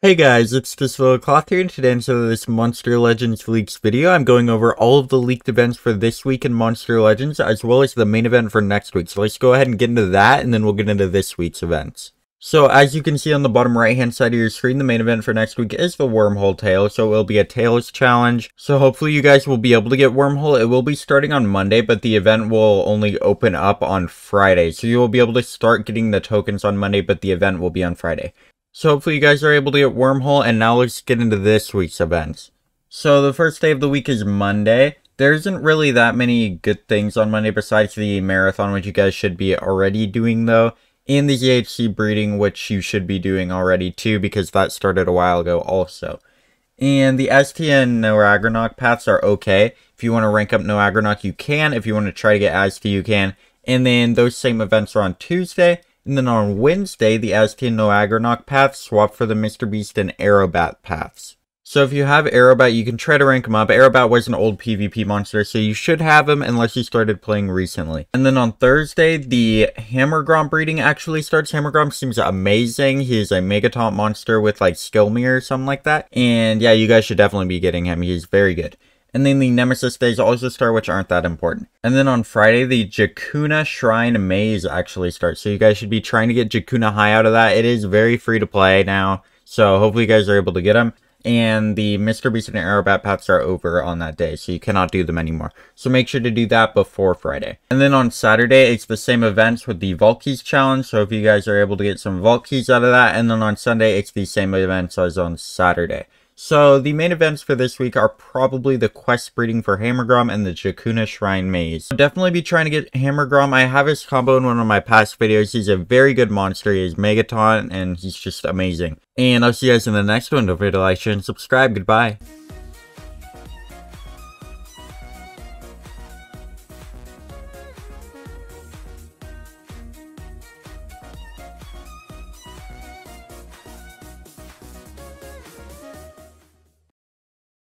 Hey guys, it's Pistol here, and today in sort of this Monster Legends Leaks video, I'm going over all of the leaked events for this week in Monster Legends, as well as the main event for next week. So let's go ahead and get into that, and then we'll get into this week's events. So as you can see on the bottom right hand side of your screen, the main event for next week is the Wormhole Tail, so it will be a Tails challenge. So hopefully you guys will be able to get Wormhole. It will be starting on Monday, but the event will only open up on Friday. So you will be able to start getting the tokens on Monday, but the event will be on Friday. So hopefully you guys are able to get Wormhole, and now let's get into this week's events. So the first day of the week is Monday. There isn't really that many good things on Monday besides the marathon, which you guys should be already doing though, and the GHC breeding, which you should be doing already too, because that started a while ago also. And the STN Noagronoc paths are okay. If you want to rank up Noagronoc, you can. If you want to try to get Azte, you can. And then those same events are on Tuesday. And then on Wednesday, the Aztean Noagronok paths swap for the Mr. Beast and Aerobat paths. So if you have Aerobat, you can try to rank him up. Aerobat was an old PvP monster, so you should have him unless you started playing recently. And then on Thursday, the Hammergrom breeding actually starts. Hammergrom seems amazing. He's a Megaton monster with like Skill Mirror or something like that. And yeah, you guys should definitely be getting him. He's very good and then the Nemesis phase also start, which aren't that important. And then on Friday, the Jakuna Shrine Maze actually starts, so you guys should be trying to get Jakuna High out of that. It is very free to play now, so hopefully you guys are able to get them. And the Mr. Beast and Aerobat Paths are over on that day, so you cannot do them anymore. So make sure to do that before Friday. And then on Saturday, it's the same events with the Valkyries Challenge, so if you guys are able to get some Valkyries out of that. And then on Sunday, it's the same events as on Saturday. So the main events for this week are probably the quest breeding for Hammergrom and the Jakuna Shrine Maze. I'll definitely be trying to get Hammergrom. I have his combo in one of my past videos. He's a very good monster. He is Megaton and he's just amazing. And I'll see you guys in the next one. Don't forget to like, share, and subscribe. Goodbye.